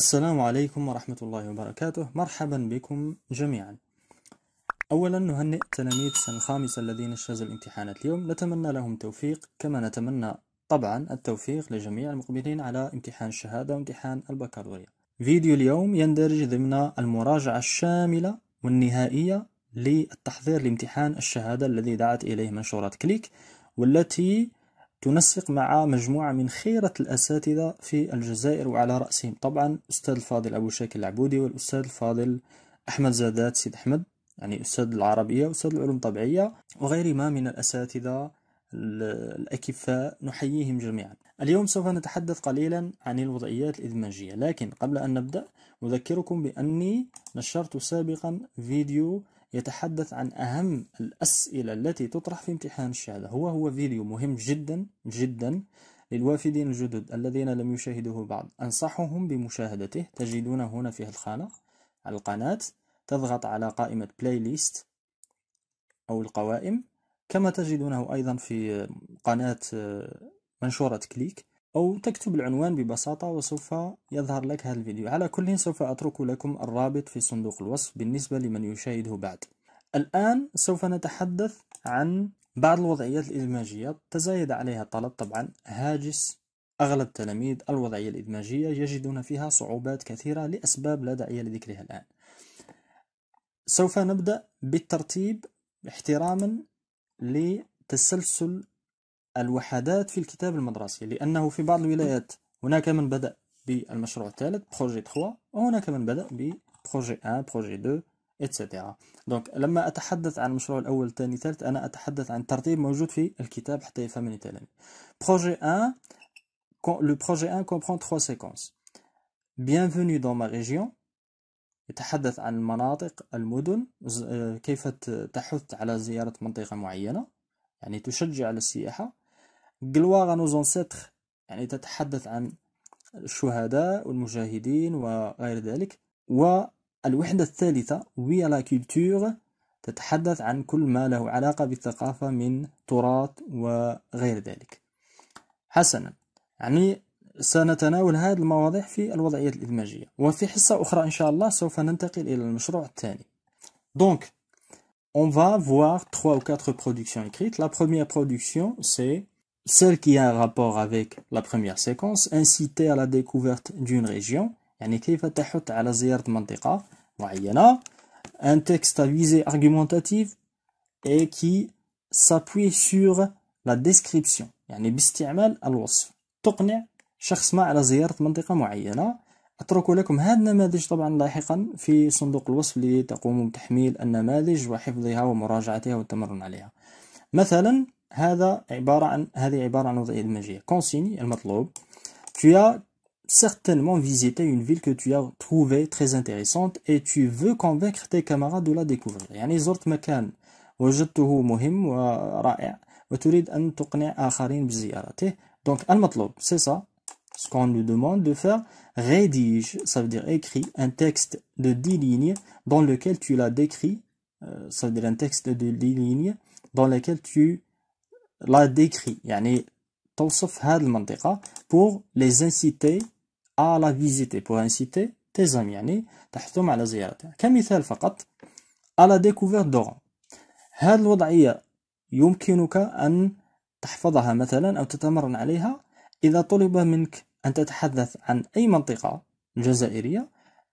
السلام عليكم ورحمة الله وبركاته مرحبا بكم جميعا أولا نهنئ تلاميذ السنة الخامسة الذين اجتازوا الامتحانات اليوم نتمنى لهم توفيق كما نتمنى طبعا التوفيق لجميع المقبلين على امتحان الشهادة وامتحان البكالوريا فيديو اليوم يندرج ضمن المراجعة الشاملة والنهائية للتحضير لامتحان الشهادة الذي دعت إليه منشورات كليك والتي تنسق مع مجموعة من خيرة الأساتذة في الجزائر وعلى رأسهم طبعا أستاذ الفاضل أبو شاكر العبودي والأستاذ الفاضل أحمد زادات سيد أحمد يعني أستاذ العربية وأستاذ العلوم الطبيعية وغيرهما من الأساتذة الأكفاء نحييهم جميعا اليوم سوف نتحدث قليلا عن الوضعيات الإدماجية لكن قبل أن نبدأ أذكركم بأني نشرت سابقا فيديو يتحدث عن أهم الأسئلة التي تطرح في امتحان الشهادة هو هو فيديو مهم جدا جدا للوافدين الجدد الذين لم يشاهدوه بعد أنصحهم بمشاهدته تجدونه هنا في الخانة على القناة تضغط على قائمة بلاي ليست أو القوائم كما تجدونه أيضا في قناة منشورة كليك أو تكتب العنوان ببساطة وسوف يظهر لك هذا الفيديو على كل سوف أترك لكم الرابط في صندوق الوصف بالنسبة لمن يشاهده بعد الآن سوف نتحدث عن بعض الوضعيات الإدماجية تزايد عليها الطلب طبعا هاجس أغلب تلاميذ الوضعية الإدماجية يجدون فيها صعوبات كثيرة لأسباب لا داعي لذكرها الآن سوف نبدأ بالترتيب احتراما لتسلسل الوحدات في الكتاب المدرسي لأنه في بعض الولايات هناك من بدأ بالمشروع الثالث بروجي 3 وهناك من بدأ ببروجي 1 بروجي 2 اتسيتيرا دونك لما أتحدث عن المشروع الأول الثاني الثالث أنا أتحدث عن ترتيب موجود في الكتاب حتى يفهمني تلامي بروجي 1 لو بروجي 1 comprend trois سيكونس bienvenue دون ما ريجيون يتحدث عن المناطق المدن آه، كيف تحث على زيارة منطقة معينة يعني تشجع على السياحة gloire à nos يعني تتحدث عن الشهداء والمجاهدين وغير ذلك والوحدة الثالثة وي لا كولتور تتحدث عن كل ما له علاقة بالثقافة من تراث وغير ذلك حسنا يعني سنتناول هذه المواضيع في الوضعية الإدماجية وفي حصة أخرى إن شاء الله سوف ننتقل إلى المشروع الثاني دونك on va voir trois ou quatre productions écrites. La première production, c'est celle qui a un rapport avec la première séquence, incité à la découverte d'une région, un texte à visée argumentative et qui s'appuie sur la description. يعني لكم النماذج طبعا لاحقا في صندوق الوصف بتحميل النماذج وحفظها والتمرن عليها هذا عبارة عن هذه عبارة عن وضعية المجية كونسيني المطلوب tu as certainement visité une ville que tu as trouvée très intéressante et tu veux convaincre tes camarades de la découvrir يعني زرت مكان وجدته مهم ورائع وتريد أن تقنع آخرين بزيارته donc المطلوب c'est ça ce qu'on nous demande de faire rédige ça veut dire écrit un texte de 10 lignes dans lequel tu l'as décrit euh, ça veut dire un texte de 10 lignes dans lequel tu لا ديكري يعني توصف هذه المنطقة بور لي زانسيتي أ لا فيزيتي بور انسيتي تي زام يعني تحثهم على زيارتها كمثال فقط أ لا découverte d'Oran هذه الوضعية يمكنك أن تحفظها مثلا أو تتمرن عليها إذا طلب منك أن تتحدث عن أي منطقة جزائرية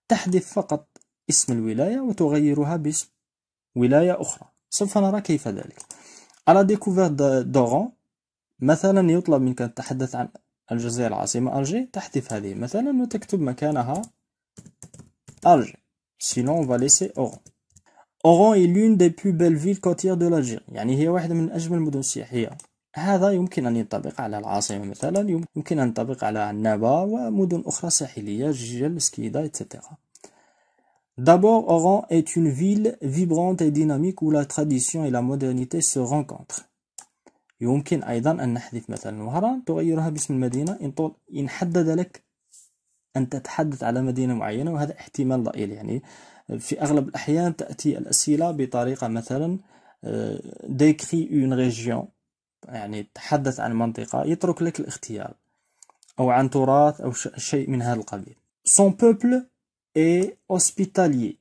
تحذف فقط اسم الولاية وتغيرها باسم ولاية أخرى سوف نرى كيف ذلك على découverte d'Oran مثلا يطلب منك أن تتحدث عن الجزائر العاصمة ألجي تحذف هذه مثلا وتكتب مكانها ألجي sinon on va laisser Oran Oran est l'une des plus belles villes côtières de l'Algérie يعني هي واحدة من أجمل المدن السياحية هذا يمكن أن ينطبق على العاصمة مثلا يمكن أن ينطبق على عنابة ومدن أخرى ساحلية جيجل سكيدا etc D'abord, Oran est une ville vibrante et dynamique où la tradition et la modernité se rencontrent. يمكن أيضا أن نحذف مثلا وهران تغيرها باسم المدينة إن, طول إن حدد لك أن تتحدث على مدينة معينة وهذا احتمال ضئيل يعني في أغلب الأحيان تأتي الأسئلة بطريقة مثلا ديكري اون ريجيون يعني تحدث عن منطقة يترك لك الاختيار أو عن تراث أو شيء من هذا القبيل son peuple et hospitalier.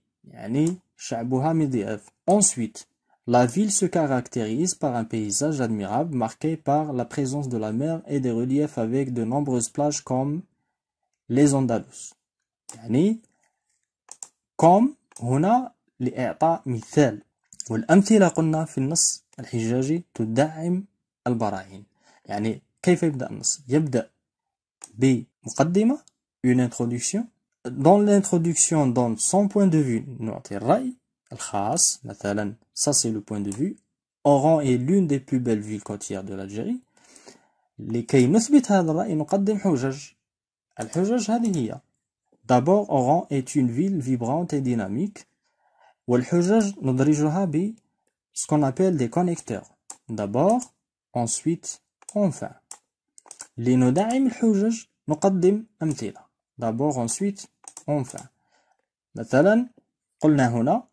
Ensuite, la ville se caractérise par un paysage admirable marqué par la présence de la mer et des reliefs avec de nombreuses plages comme les Andalous يعني comme هنا لإعطاء مثال والأمثلة قلنا في النص الحجاجي تدعم البراهين يعني كيف يبدأ النص؟ يبدأ بمقدمة une introduction dans l'introduction dans son point de vue, Noatirai, Al-Khas, Nathalan, ça c'est le point de vue. Oran est l'une des plus belles villes côtières de l'Algérie. Les Kaynosbithadra et Nokadim Hujaj. Al-Hujaj Hadihia. D'abord, Oran est une ville vibrante et dynamique. Ou nous hujaj Nodrijohabi, ce qu'on appelle des connecteurs. D'abord, ensuite, enfin. Les nous Hujaj nous Amtila. D'abord, ensuite, أنثى مثلا قلنا هنا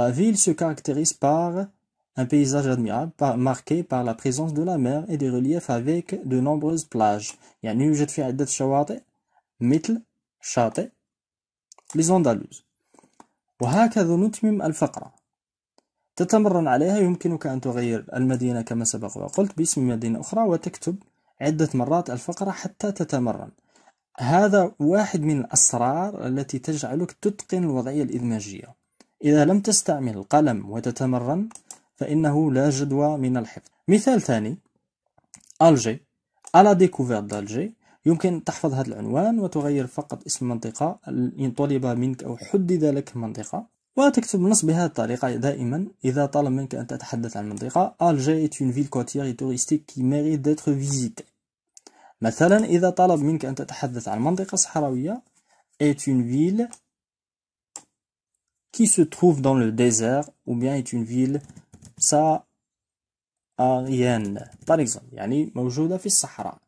La ville se caractérise par un paysage admirable par, marqué par la présence de la mer et des reliefs avec de nombreuses plages. يعني يوجد في عدة شواطئ مثل شاطئ لزندالوز وهكذا نتمم الفقرة تتمرن عليها يمكنك أن تغير المدينة كما سبق وقلت باسم مدينة أخرى وتكتب عدة مرات الفقرة حتى تتمرن هذا واحد من الأسرار التي تجعلك تتقن الوضعية الإدماجية إذا لم تستعمل القلم وتتمرن فإنه لا جدوى من الحفظ مثال ثاني ألجي على ديكوفير دالجي يمكن تحفظ هذا العنوان وتغير فقط اسم المنطقة إن طلب منك أو حدد لك منطقة وتكتب النص بهذه الطريقة دائما إذا طلب منك أن تتحدث عن المنطقة ألجي est une ville côtière et touristique qui mérite d'être visitée مثلا إذا طلب منك أن تتحدث عن منطقة صحراوية est une ville qui se trouve dans le désert ou bien est une ville صحراويenne par exemple يعني موجودة في الصحراء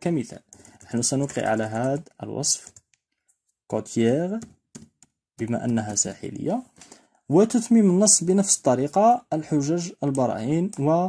كمثال نحن سنلقي على هذا الوصف كوتيير بما أنها ساحلية وتتمم النص بنفس الطريقة الحجج البراهين و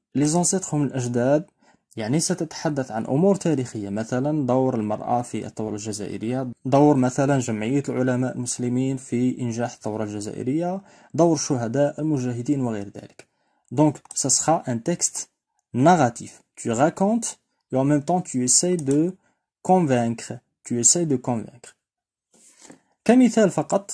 les ancêtres هم الأجداد يعني ستتحدث عن أمور تاريخية مثلا دور المرأة في الثورة الجزائرية دور مثلا جمعية العلماء المسلمين في إنجاح الثورة الجزائرية دور شهداء المجاهدين وغير ذلك donc ça sera un texte narratif tu racontes et en même temps tu essayes de convaincre tu essayes de convaincre كمثال فقط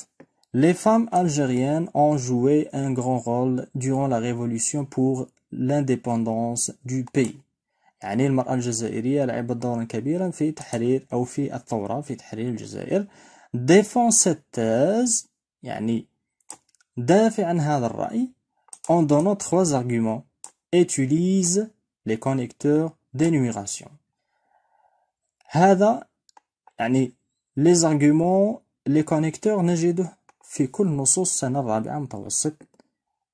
les femmes algériennes ont joué un grand rôle durant la révolution pour لانديبوندونس دو بي يعني المرأة الجزائرية لعبت دورا كبيرا في تحرير أو في الثورة في تحرير الجزائر ديفون يعني دافع عن هذا الرأي en donnant trois arguments utilise les connecteurs d'énumération هذا يعني les arguments les connecteurs نجده في كل نصوص السنة الرابعة متوسط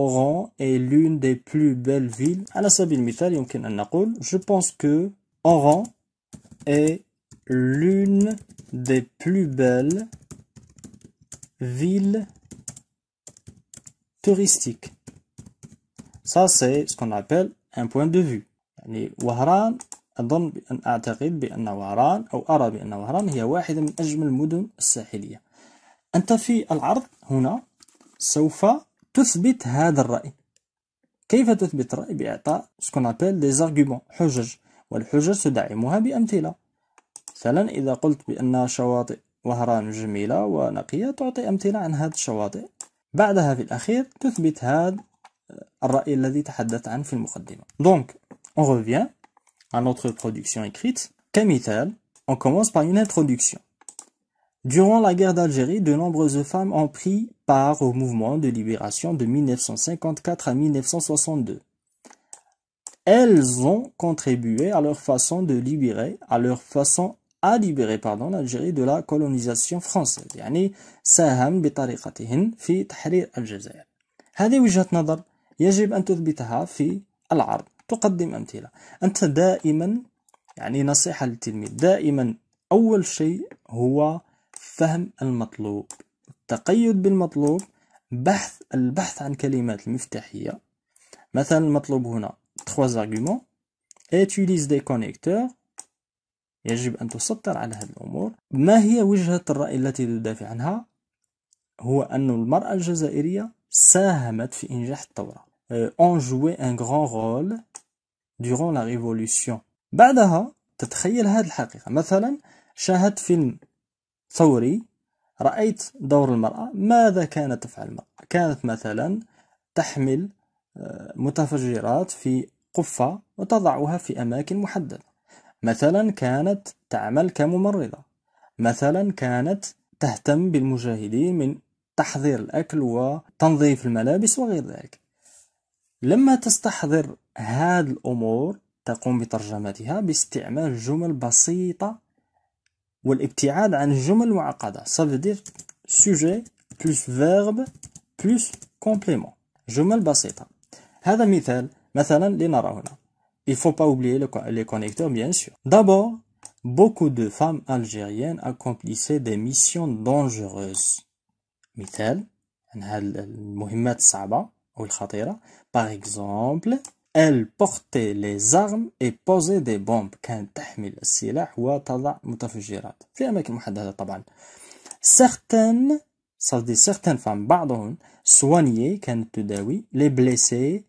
Oran est l'une des plus belles villes. Je pense que Oran est l'une des plus belles villes touristiques. Ça, c'est ce qu'on appelle un point de vue. وهران أظن أن أعتقد بأن وهران أو أرى بأن وهران هي واحدة من أجمل المدن الساحلية أنت في العرض هنا سوف تثبت هذا الرأي كيف تثبت الرأي بإعطاء سكون أبل دي زارغومون حجج والحجج تدعمها بأمثلة مثلا إذا قلت بأن شواطئ وهران جميلة ونقية تعطي أمثلة عن هذه الشواطئ بعدها في الأخير تثبت هذا الرأي الذي تحدثت عنه في المقدمة دونك on revient à notre production écrite. كمثال, on commence par une introduction. Durant la guerre d'Algérie, de nombreuses femmes ont pris part au mouvement de libération de 1954 à 1962. Elles ont contribué à leur façon de libérer, à leur façon à libérer pardon l'Algérie de la colonisation française. يعني ساهم بطريقتهن في تحرير الجزائر. هذه وجهة نظر يجب أن تثبتها في العرض. تقدم أمثلة. أنت دائما يعني نصيحة للتلميذ دائما أول شيء هو فهم المطلوب التقيد بالمطلوب بحث البحث عن كلمات المفتاحية مثلا المطلوب هنا 3 arguments utilise des connecteurs يجب أن تسطر على هذه الأمور ما هي وجهة الرأي التي تدافع عنها هو أن المرأة الجزائرية ساهمت في إنجاح الثورة euh, ont joué un grand rôle durant la révolution بعدها تتخيل هذه الحقيقة مثلا شاهدت فيلم تصوري رأيت دور المرأة ماذا كانت تفعل المرأة كانت مثلا تحمل آه، متفجرات في قفة وتضعها في أماكن محددة مثلا كانت تعمل كممرضة مثلا كانت تهتم بالمجاهدين من تحضير الأكل وتنظيف الملابس وغير ذلك لما تستحضر هذه الأمور تقوم بترجمتها باستعمال جمل بسيطة jumal ça veut dire sujet plus verbe plus complément جمل بسيطة هذا مثال مثلا لنرى هنا il faut pas oublier les connecteurs bien sûr d'abord beaucoup de femmes algériennes accomplissaient des missions dangereuses مثال الصعبة ou par exemple elle portait les armes et posait des bombes. Certaines, certaines femmes, pardon, soignaient, les blessés,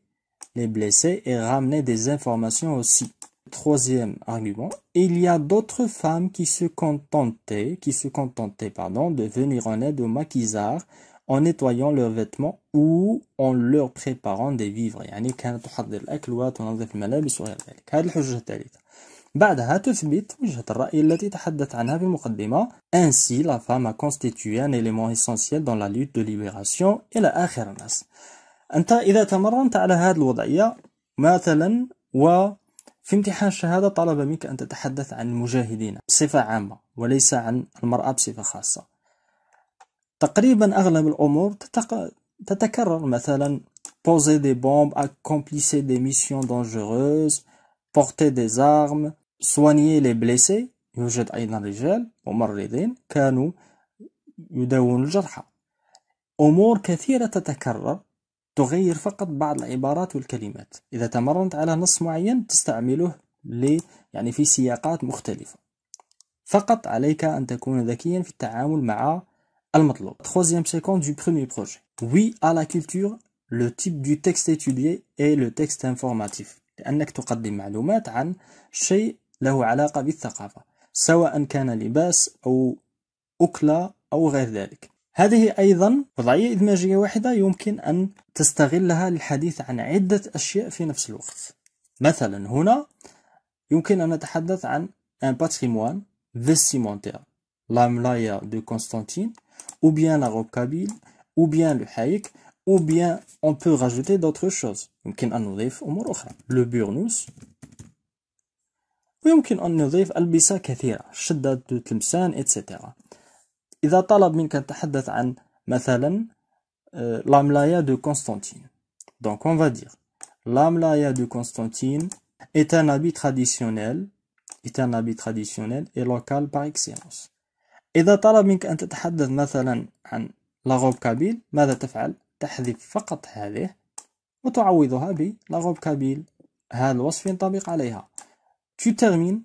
les blessés et ramenaient des informations aussi. Troisième argument, il y a d'autres femmes qui se contentaient, qui se contentaient, pardon, de venir en aide aux maquisards en nettoyant leurs vêtements ou en leur préparant des vivres يعني كانت تحضر الأكل وتنظف الملابس وغير ذلك هذه الحجة الثالثة بعدها تثبت وجهة الرأي التي تحدث عنها في المقدمة Ainsi, la femme a constitué un élément essentiel dans la lutte de libération إلى آخر النص أنت إذا تمرنت على هذه الوضعية مثلا و في امتحان الشهادة طلب منك أن تتحدث عن المجاهدين بصفة عامة وليس عن المرأة بصفة خاصة تقريبا أغلب الأمور تتكرر مثلا poser des bombes, accomplissez des missions dangereuses, porter des armes, soigner les blessés يوجد أيضا رجال ممرضين كانوا يداوون الجرحى أمور كثيرة تتكرر تغير فقط بعض العبارات والكلمات إذا تمرنت على نص معين تستعمله لي يعني في سياقات مختلفة فقط عليك أن تكون ذكيا في التعامل مع المطلوب troisième séquence du premier projet oui à la culture le type du texte étudié est le texte informatif لأنك تقدم معلومات عن شيء له علاقة بالثقافة سواء كان لباس أو أكلة أو غير ذلك هذه أيضا وضعية إدماجية واحدة يمكن أن تستغلها للحديث عن عدة أشياء في نفس الوقت مثلا هنا يمكن أن نتحدث عن un patrimoine vestimentaire la mlaya de Constantine ou bien la rokabille, ou bien le haïk, ou bien on peut rajouter d'autres choses. on peut en nous dire le burnous. on peut en nous bissa plusieurs, cheddar de tlemcen etc. si on demande on peut parler de l'amblyade de constantine. donc on va dire l'amblyade de constantine est un habit traditionnel, est un habit traditionnel et local par excellence. إذا طلب منك أن تتحدث مثلا عن لغوب كابيل ماذا تفعل؟ تحذف فقط هذه وتعوضها ب لغوب كابيل هذا الوصف ينطبق عليها Tu termines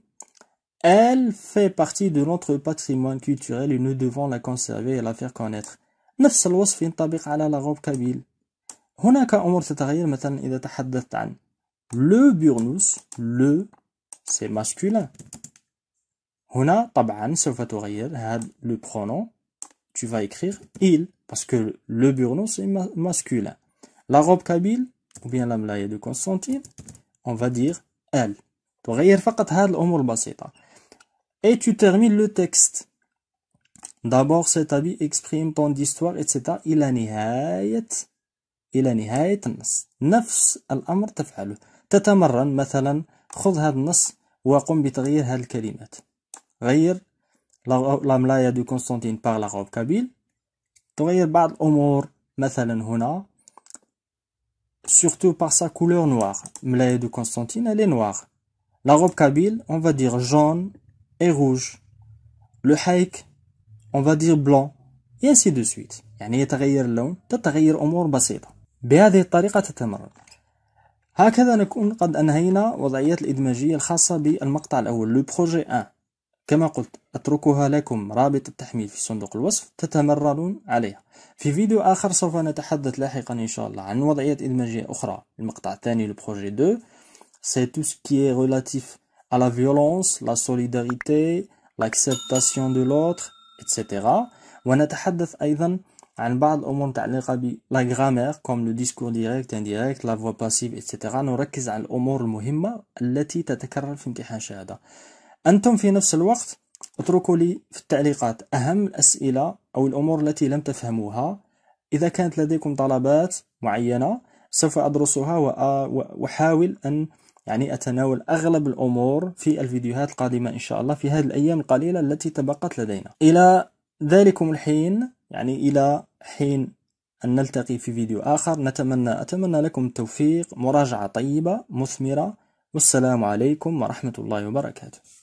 Elle fait partie de notre patrimoine culturel et nous devons la conserver et la faire connaître نفس الوصف ينطبق على لغوب كابيل هناك أمور تتغير مثلا إذا تحدثت عن le burnous le c'est masculin هنا طبعا سوف تغير هذا لو برونو tu vas écrire il parce que le burno c'est masculin la robe kabyle ou bien la mlaya de Constantine on va dire elle tu غير فقط هذه الامور البسيطه et tu termines le texte D'abord, cet habit exprime ton histoire etc. il إلى نهاية إلى نهاية النص نفس الأمر تفعله تتمرن مثلا خذ هذا النص وقم بتغيير هذه الكلمات غير لا ملايا دو كونستانتين باغ لا روب كابيل تغير بعض الأمور مثلا هنا سورتو بار سا كولور نوار ملايا دو كونستانتين الي نوار لا روب كابيل اون فا va جون اي روج لو Le اون فا va بلون اي Et دو سويت يعني يتغير اللون تتغير أمور بسيطة بهذه الطريقة تتمرن هكذا نكون قد أنهينا وضعية الإدماجية الخاصة بالمقطع الأول لو بروجي 1 كما قلت أتركها لكم رابط التحميل في صندوق الوصف تتمرنون عليها في فيديو آخر سوف نتحدث لاحقا إن شاء الله عن وضعيات إدماجية أخرى المقطع الثاني لبروجي 2 c'est tout ce qui est relatif à la violence, la solidarité, l'acceptation de l'autre, etc. ونتحدث أيضا عن بعض الأمور متعلقة بلا جرامير كوم لو ديسكور ديريكت انديريكت لا فوا باسيف اتسيتيرا نركز على الأمور المهمة التي تتكرر في امتحان الشهادة أنتم في نفس الوقت اتركوا لي في التعليقات أهم الأسئلة أو الأمور التي لم تفهموها إذا كانت لديكم طلبات معينة سوف أدرسها وأحاول أن يعني أتناول أغلب الأمور في الفيديوهات القادمة إن شاء الله في هذه الأيام القليلة التي تبقت لدينا إلى ذلكم الحين يعني إلى حين أن نلتقي في فيديو آخر نتمنى أتمنى لكم التوفيق مراجعة طيبة مثمرة والسلام عليكم ورحمة الله وبركاته